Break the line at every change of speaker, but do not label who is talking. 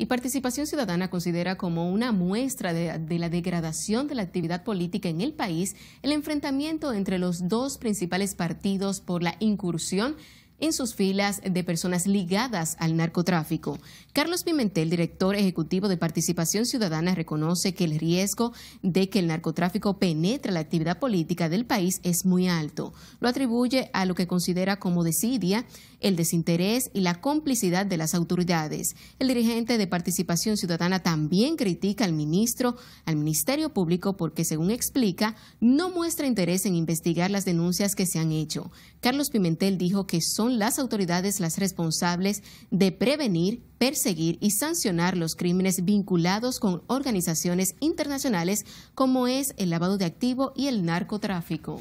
y Participación Ciudadana considera como una muestra de, la degradación de la actividad política en el país el enfrentamiento entre los dos principales partidos por la incursión en sus filas de personas ligadas al narcotráfico. Carlos Pimentel, director ejecutivo de Participación Ciudadana, reconoce que el riesgo de que el narcotráfico penetre la actividad política del país es muy alto. Lo atribuye a lo que considera como desidia, el desinterés y la complicidad de las autoridades. El dirigente de Participación Ciudadana también critica al ministro, al Ministerio Público, porque según explica, no muestra interés en investigar las denuncias que se han hecho. Carlos Pimentel dijo que son las autoridades las responsables de prevenir, perseguir y sancionar los crímenes vinculados con organizaciones internacionales como es el lavado de activo y el narcotráfico.